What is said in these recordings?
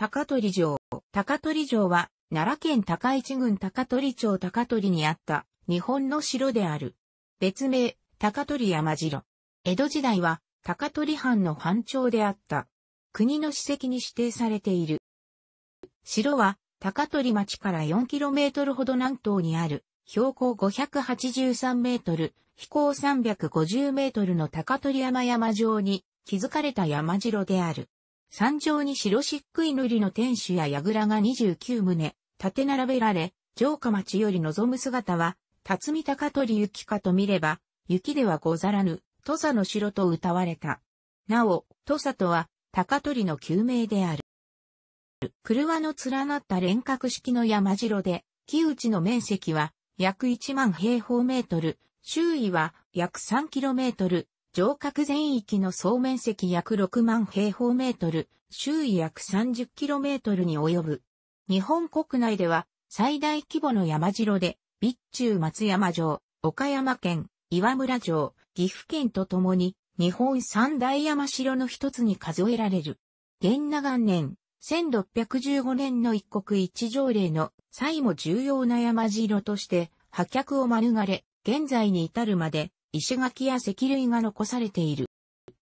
高取城。高取城は、奈良県高市郡高取町高取にあった日本の城である。別名、高取山城。江戸時代は高取藩の藩庁であった。国の史跡に指定されている。城は高取町から 4km ほど南東にある標高 583m、飛行 350m の高取山山上に築かれた山城である。山上に白漆喰塗りの天守や櫓が29棟、建て並べられ、城下町より望む姿は、辰巳高取雪かと見れば、雪ではござらぬ、土佐の城と謳われた。なお、土佐とは、高取の旧名である。車の連なった連角式の山城で、木内の面積は約1万平方メートル、周囲は約3キロメートル、城郭全域の総面積約6万平方メートル、周囲約30キロメートルに及ぶ。日本国内では最大規模の山城で、備中松山城、岡山県、岩村城、岐阜県とともに、日本三大山城の一つに数えられる。元長年、1615年の一国一条例の際も重要な山城として、破却を免れ、現在に至るまで、石垣や石類が残されている。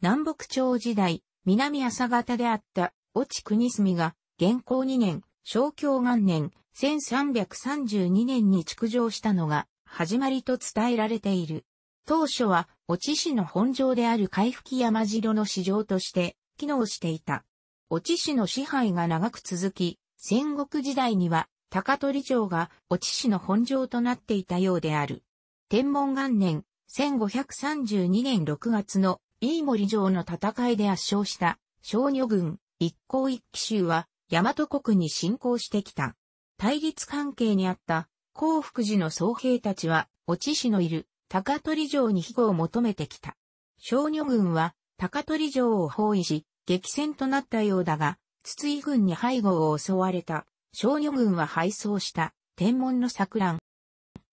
南北朝時代、南朝方であった越智国住が、元寇2年、昭教元年、1332年に築城したのが、始まりと伝えられている。当初は、越智市の本城である海吹山城の市場として、機能していた。越智市の支配が長く続き、戦国時代には、高取城が越智市の本城となっていたようである。天文元年、1532年6月の飯森城の戦いで圧勝した小女軍一向一騎衆は大和国に侵攻してきた。対立関係にあった幸福寺の僧兵たちは、お知師のいる高取城に庇護を求めてきた。小女軍は高取城を包囲し、激戦となったようだが、筒井軍に背後を襲われた。小女軍は敗走した天文の錯乱。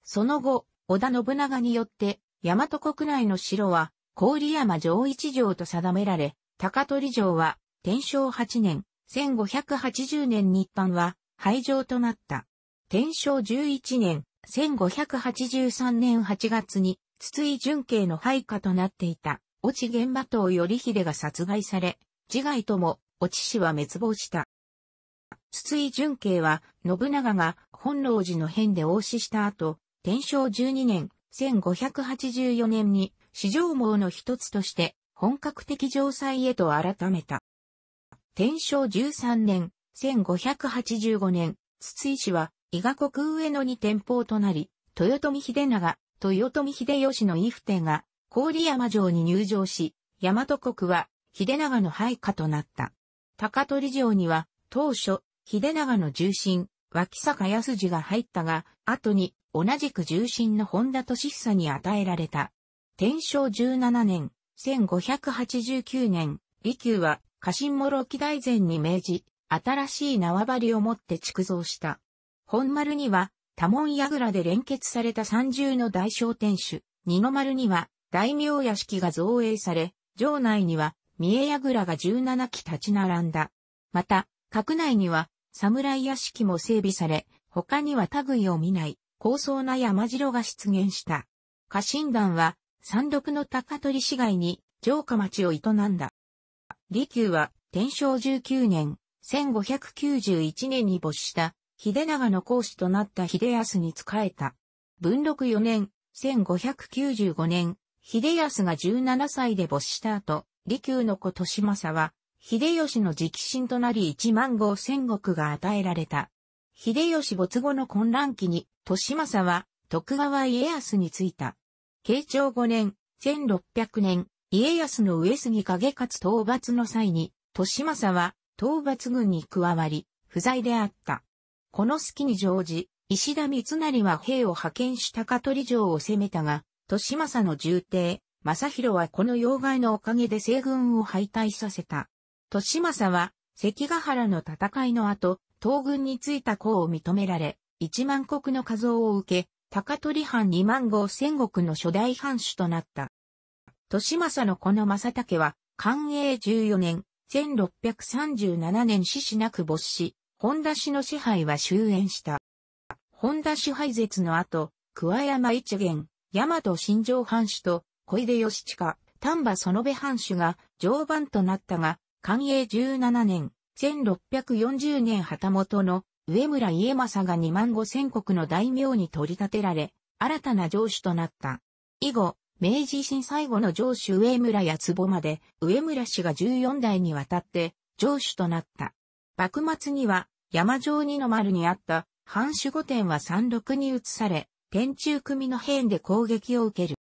その後、織田信長によって大和国内の城は、郡山城一城と定められ、高取城は、天正8年、1580年日版は、廃城となった。天正11年、1583年8月に、筒井純慶の配下となっていた、越智現場東頼秀が殺害され、自害とも、越智氏は滅亡した。筒井純慶は、信長が本能寺の変で応死した後、天正12年、1584年に市場網の一つとして本格的城塞へと改めた。天正13年、1585年、筒井氏は伊賀国上野に店舗となり、豊臣秀長、豊臣秀吉の伊布手が郡山城に入城し、大和国は秀長の配下となった。高取城には当初、秀長の重臣、脇坂康二が入ったが、後に同じく重臣の本田敏久に与えられた。天正17年、1589年、利休は家臣諸木大前に命じ、新しい縄張りを持って築造した。本丸には、多門櫓で連結された三重の大小天守、二の丸には大名屋敷が造営され、城内には三重櫓が17基立ち並んだ。また、閣内には侍屋敷も整備され、他には類を見ない高層な山城が出現した。家臣団は山麓の高取市街に城下町を営んだ。利休は天正19年、1591年に没した秀長の講師となった秀康に仕えた。文禄4年、1595年、秀康が17歳で没した後、利休の子利政は秀吉の直進となり1万号戦国が与えられた。秀吉没後の混乱期に、島さは徳川家康に着いた。慶長5年、1600年、家康の上杉影勝討伐の際に、島さは討伐軍に加わり、不在であった。この隙に乗じ、石田三成は兵を派遣した香取城を攻めたが、島さの重帝、正弘はこの要害のおかげで西軍を敗退させた。利政は、関ヶ原の戦いの後、東軍についた功を認められ、一万国の加増を受け、高取藩二万五千国の初代藩主となった。利政のこの正竹は、寛永十四年、1637年死しなく没し、本田氏の支配は終焉した。本田氏廃絶の後、桑山一元、大和新城藩主と、小出義親、丹波園部藩主が常磐となったが、寛永17年、1640年旗本の上村家政が2万5千国の大名に取り立てられ、新たな城主となった。以後、明治維新最後の城主上村や坪まで、上村氏が14代にわたって、城主となった。幕末には、山城二の丸にあった、藩主御殿は山麓に移され、天中組の変で攻撃を受ける。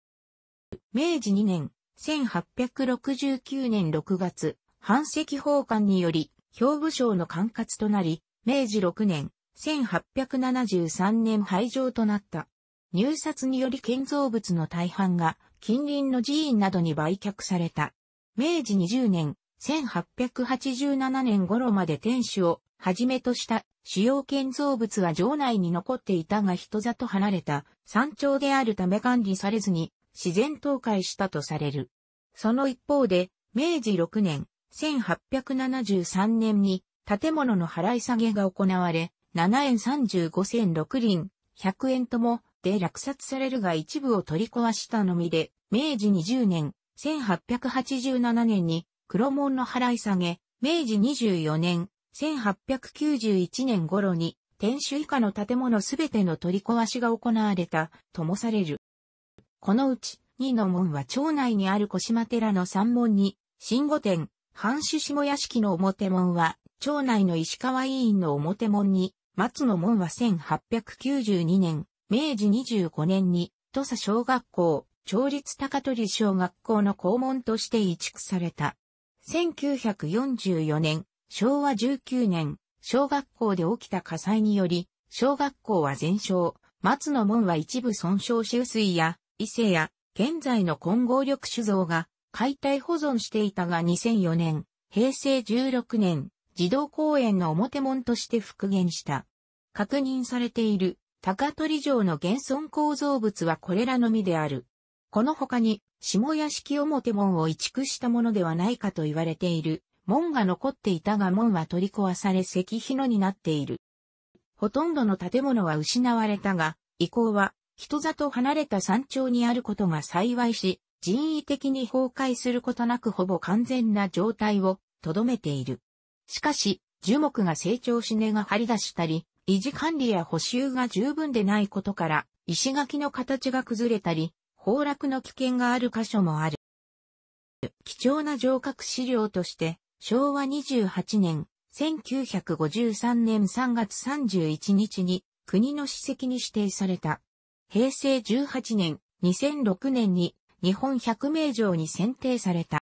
明治2年、1869年6月、反石奉還により、兵部省の管轄となり、明治6年、1873年廃城となった。入札により建造物の大半が近隣の寺院などに売却された。明治20年、1887年頃まで天守をはじめとした主要建造物は城内に残っていたが人里離れた山頂であるため管理されずに自然倒壊したとされる。その一方で、明治6年、1873年に建物の払い下げが行われ、7円35銭6輪、100円ともで落札されるが一部を取り壊したのみで、明治20年、1887年に黒門の払い下げ、明治24年、1891年頃に、天守以下の建物すべての取り壊しが行われた、ともされる。このうち、二の門は町内にある小島寺の三門に、新御殿、藩主下屋敷の表門は、町内の石川委員の表門に、松の門は1892年、明治25年に、土佐小学校、町立高取小学校の校門として移築された。1944年、昭和19年、小学校で起きた火災により、小学校は全焼、松の門は一部損傷し薄いや、伊勢や、現在の混合力酒造が解体保存していたが2004年、平成16年、児童公園の表門として復元した。確認されている高取城の現存構造物はこれらのみである。この他に、下屋敷表門を移築したものではないかと言われている。門が残っていたが門は取り壊され石碑のになっている。ほとんどの建物は失われたが、遺構は人里離れた山頂にあることが幸いし、人為的に崩壊することなくほぼ完全な状態をとどめている。しかし、樹木が成長し根が張り出したり、維持管理や補修が十分でないことから、石垣の形が崩れたり、崩落の危険がある箇所もある。貴重な城郭資料として、昭和28年、1953年3月31日に国の史跡に指定された。平成18年、2006年に日本百名城に選定された。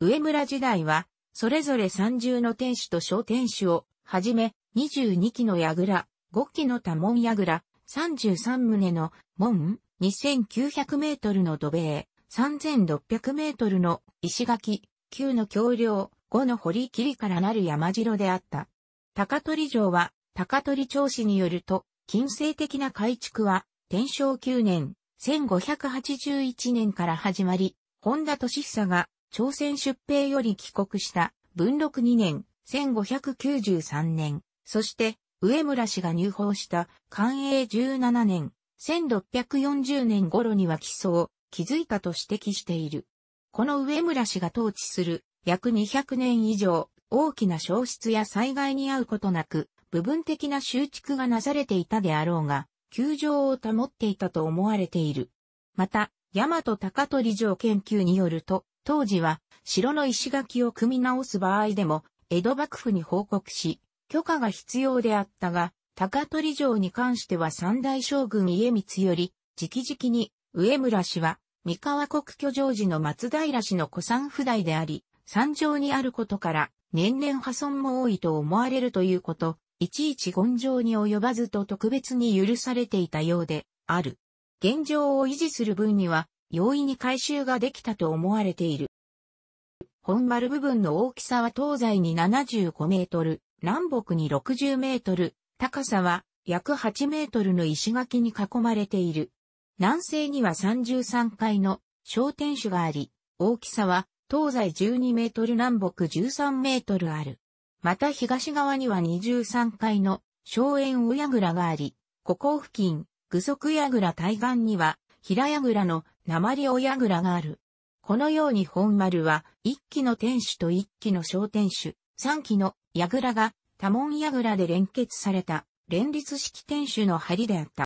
上村時代は、それぞれ三重の天守と小天守を、はじめ、22基の櫓、5基の多門櫓、33棟の門、2900メートルの土塀、3600メートルの石垣、9の橋梁、5の堀切からなる山城であった。高取城は、高取町市によると、近世的な改築は、天正9年、1581年から始まり、本田俊久が朝鮮出兵より帰国した文禄2年、1593年、そして上村氏が入法した寛永17年、1640年頃には基礎を築いたと指摘している。この上村氏が統治する約200年以上、大きな消失や災害に遭うことなく、部分的な修築がなされていたであろうが、球場を保っていたと思われている。また、大和高取城研究によると、当時は城の石垣を組み直す場合でも、江戸幕府に報告し、許可が必要であったが、高取城に関しては三大将軍家光より、直々に、上村氏は、三河国居城時の松平氏の古参不代であり、山上にあることから、年々破損も多いと思われるということ、いちいち言上に及ばずと特別に許されていたようで、ある。現状を維持する分には、容易に回収ができたと思われている。本丸部分の大きさは東西に75メートル、南北に60メートル、高さは約8メートルの石垣に囲まれている。南西には33階の商店主があり、大きさは東西12メートル南北13メートルある。また東側には23階の荘園うやがあり、ここ付近、具足やぐ対岸には、平やぐの鉛尾やがある。このように本丸は、一期の天守と一期の小天守、三期の矢ぐが、多門矢ぐで連結された、連立式天守の梁であった。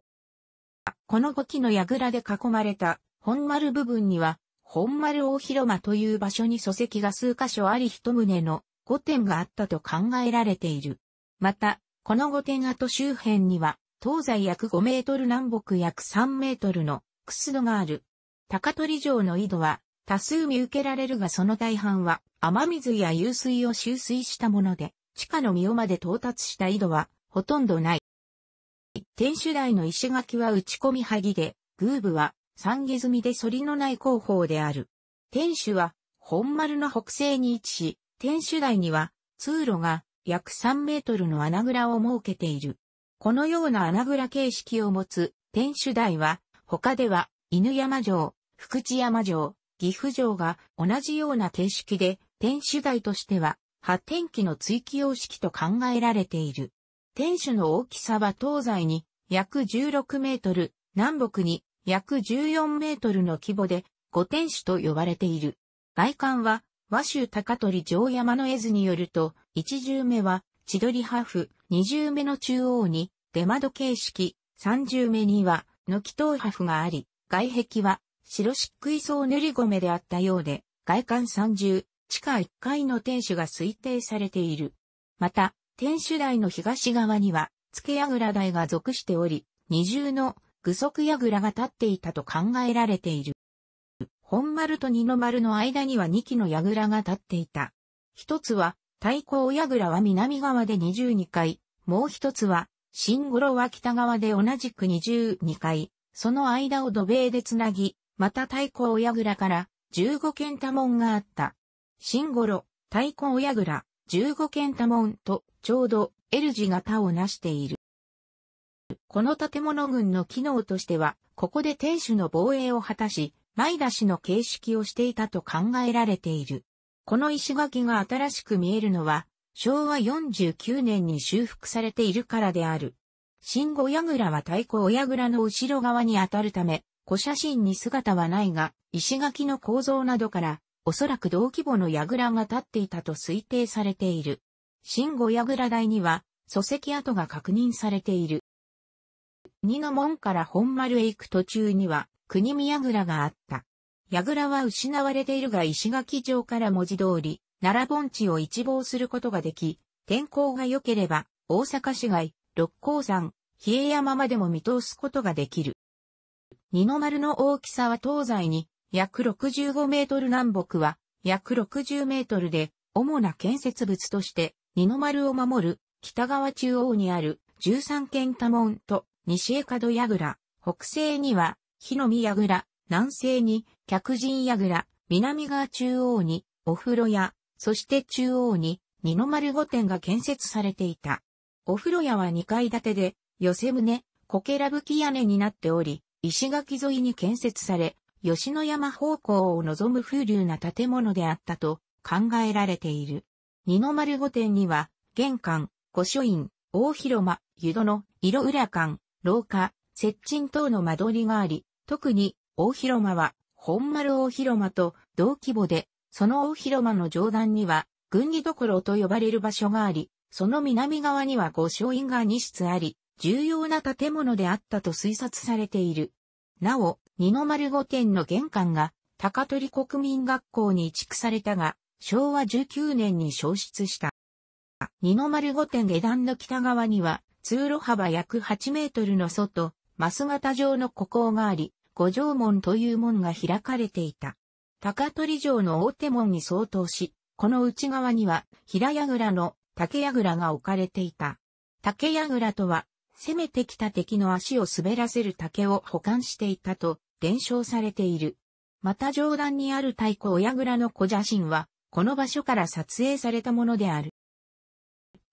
この五期の矢ぐで囲まれた、本丸部分には、本丸大広間という場所に礎石が数箇所あり一棟の御殿があったと考えられている。また、この御殿跡周辺には、東西約5メートル南北約3メートルのくす戸がある。高取城の井戸は多数見受けられるがその大半は雨水や湧水を収水したもので、地下の御まで到達した井戸はほとんどない。天守台の石垣は打ち込み萩で、宮部は三下積みで反りのない工法である。天守は本丸の北西に位置し、天守台には通路が約3メートルの穴蔵を設けている。このような穴蔵形式を持つ天守台は他では犬山城、福知山城、岐阜城が同じような形式で天守台としては発展期の追記様式と考えられている。天守の大きさは東西に約16メートル、南北に約14メートルの規模で、五天守と呼ばれている。外観は和州高取城山の絵図によると、一重目は千鳥ハーフ、二重目の中央に出窓形式、三重目には軒刀ハーフがあり、外壁は白漆喰層塗り米であったようで、外観三重、地下一階の天守が推定されている。また、天守台の東側には、付け櫓台が属しており、二重の具足櫓が立っていたと考えられている。本丸と二の丸の間には二基の櫓が立っていた。一つは、太矢櫓は南側で二十二階、もう一つは、新五郎は北側で同じく二十二階、その間を土塀でつなぎ、また太矢櫓から十五軒多門があった。新五郎、太矢櫓、十五軒多門と、ちょうど L 字型をなしている。この建物群の機能としては、ここで天守の防衛を果たし、前出しの形式をしていたと考えられている。この石垣が新しく見えるのは、昭和49年に修復されているからである。新五矢倉は太鼓親倉の後ろ側に当たるため、古写真に姿はないが、石垣の構造などから、おそらく同規模の矢倉が立っていたと推定されている。新五矢倉台には、礎石跡が確認されている。二の門から本丸へ行く途中には、国見櫓があった。櫓は失われているが石垣城から文字通り、奈良盆地を一望することができ、天候が良ければ、大阪市街、六甲山、比叡山までも見通すことができる。二の丸の大きさは東西に約65メートル南北は約60メートルで、主な建設物として二の丸を守る北側中央にある13軒多門と西江角櫓、北西には火の見櫓、南西に客人櫓、南側中央にお風呂屋、そして中央に二の丸御殿が建設されていた。お風呂屋は2階建てで、寄せ棟、こけらぶき屋根になっており、石垣沿いに建設され、吉野山方向を望む風流な建物であったと考えられている。二の丸御殿には、玄関、御書院、大広間、湯殿、色裏館、廊下、接鎮等の間取りがあり、特に大広間は本丸大広間と同規模で、その大広間の上段には軍議所と呼ばれる場所があり、その南側には御所院が2室あり、重要な建物であったと推察されている。なお、二の丸御殿の玄関が高取国民学校に移築されたが、昭和19年に消失した。二の丸御殿下段の北側には、通路幅約8メートルの外、マス型状の孤高があり、五条門という門が開かれていた。高取城の大手門に相当し、この内側には平櫓の竹櫓が置かれていた。竹櫓とは、攻めてきた敵の足を滑らせる竹を保管していたと伝承されている。また上段にある太鼓親倉の小写真は、この場所から撮影されたものである。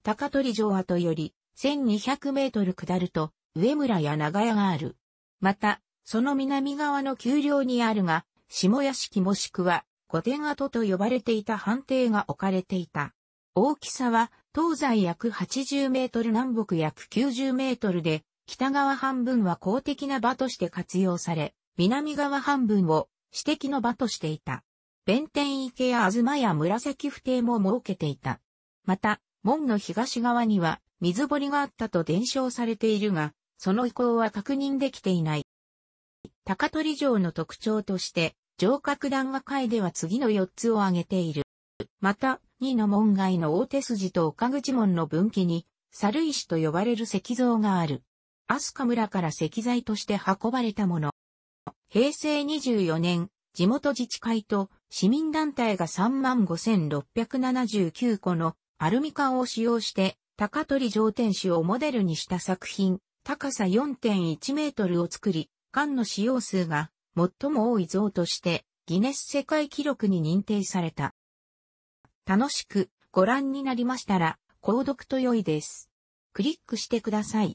高取城跡より1200メートル下ると、上村や長屋がある。また、その南側の丘陵にあるが、下屋敷もしくは、御殿跡と呼ばれていた判定が置かれていた。大きさは、東西約80メートル南北約90メートルで、北側半分は公的な場として活用され、南側半分を私的の場としていた。弁天池や東や紫不定も設けていた。また、門の東側には水堀があったと伝承されているが、その遺構は確認できていない。高取城の特徴として、城郭談話会では次の4つを挙げている。また、二の門外の大手筋と岡口門の分岐に、猿石と呼ばれる石像がある。飛鳥村から石材として運ばれたもの。平成24年、地元自治会と市民団体が35,679個のアルミ缶を使用して、高取城天守をモデルにした作品、高さ4.1メートルを作り、缶の使用数が最も多い像としてギネス世界記録に認定された。楽しくご覧になりましたら、購読と良いです。クリックしてください。